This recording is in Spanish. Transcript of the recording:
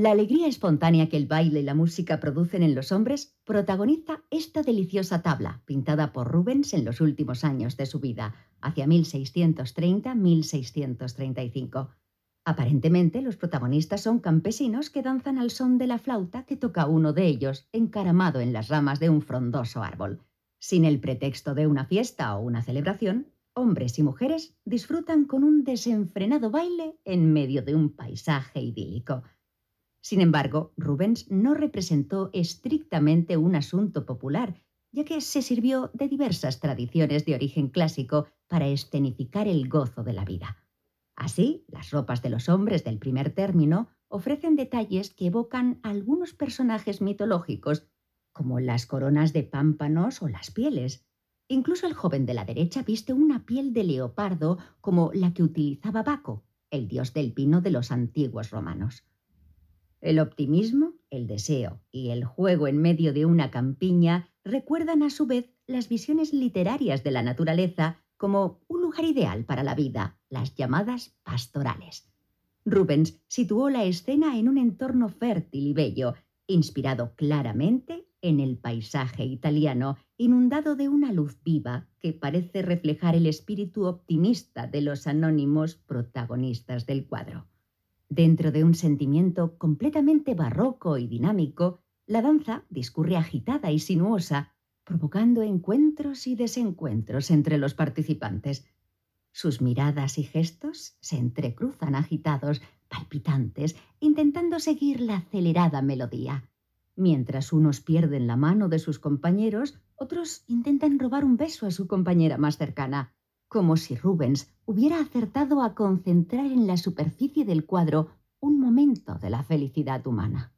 La alegría espontánea que el baile y la música producen en los hombres protagoniza esta deliciosa tabla, pintada por Rubens en los últimos años de su vida, hacia 1630-1635. Aparentemente, los protagonistas son campesinos que danzan al son de la flauta que toca uno de ellos, encaramado en las ramas de un frondoso árbol. Sin el pretexto de una fiesta o una celebración, hombres y mujeres disfrutan con un desenfrenado baile en medio de un paisaje idílico. Sin embargo, Rubens no representó estrictamente un asunto popular, ya que se sirvió de diversas tradiciones de origen clásico para escenificar el gozo de la vida. Así, las ropas de los hombres del primer término ofrecen detalles que evocan algunos personajes mitológicos, como las coronas de pámpanos o las pieles. Incluso el joven de la derecha viste una piel de leopardo como la que utilizaba Baco, el dios del vino de los antiguos romanos. El optimismo, el deseo y el juego en medio de una campiña recuerdan a su vez las visiones literarias de la naturaleza como un lugar ideal para la vida, las llamadas pastorales. Rubens situó la escena en un entorno fértil y bello, inspirado claramente en el paisaje italiano, inundado de una luz viva que parece reflejar el espíritu optimista de los anónimos protagonistas del cuadro. Dentro de un sentimiento completamente barroco y dinámico, la danza discurre agitada y sinuosa, provocando encuentros y desencuentros entre los participantes. Sus miradas y gestos se entrecruzan agitados, palpitantes, intentando seguir la acelerada melodía. Mientras unos pierden la mano de sus compañeros, otros intentan robar un beso a su compañera más cercana como si Rubens hubiera acertado a concentrar en la superficie del cuadro un momento de la felicidad humana.